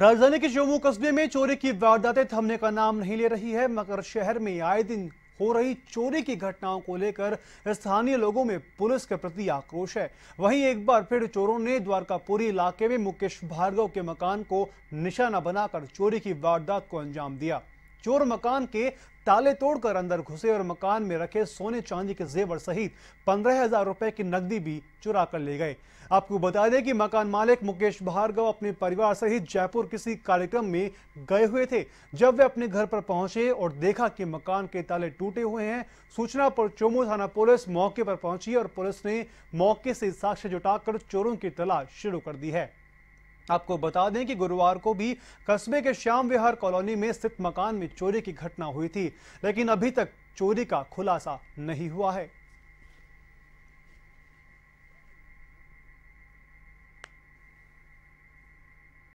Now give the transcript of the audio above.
राजधानी के जम्मू कस्बे में चोरी की वारदातें थमने का नाम नहीं ले रही है मगर शहर में आए दिन हो रही चोरी की घटनाओं को लेकर स्थानीय लोगों में पुलिस के प्रति आक्रोश है वहीं एक बार फिर चोरों ने द्वारकापुरी इलाके में मुकेश भार्गव के मकान को निशाना बनाकर चोरी की वारदात को अंजाम दिया चोर मकान के ताले तोड़कर अंदर घुसे और मकान में रखे सोने चांदी के जेवर सहित पंद्रह हजार रुपए की नकदी भी चुरा कर ले गए आपको बता दें कि मकान मालिक मुकेश भार्गव अपने परिवार सहित जयपुर किसी कार्यक्रम में गए हुए थे जब वे अपने घर पर पहुंचे और देखा कि मकान के ताले टूटे हुए हैं सूचना पर चोमू थाना पुलिस मौके पर पहुंची और पुलिस ने मौके से साक्ष्य जुटाकर चोरों की तलाश शुरू कर दी है आपको बता दें कि गुरुवार को भी कस्बे के श्याम विहार कॉलोनी में स्थित मकान में चोरी की घटना हुई थी लेकिन अभी तक चोरी का खुलासा नहीं हुआ है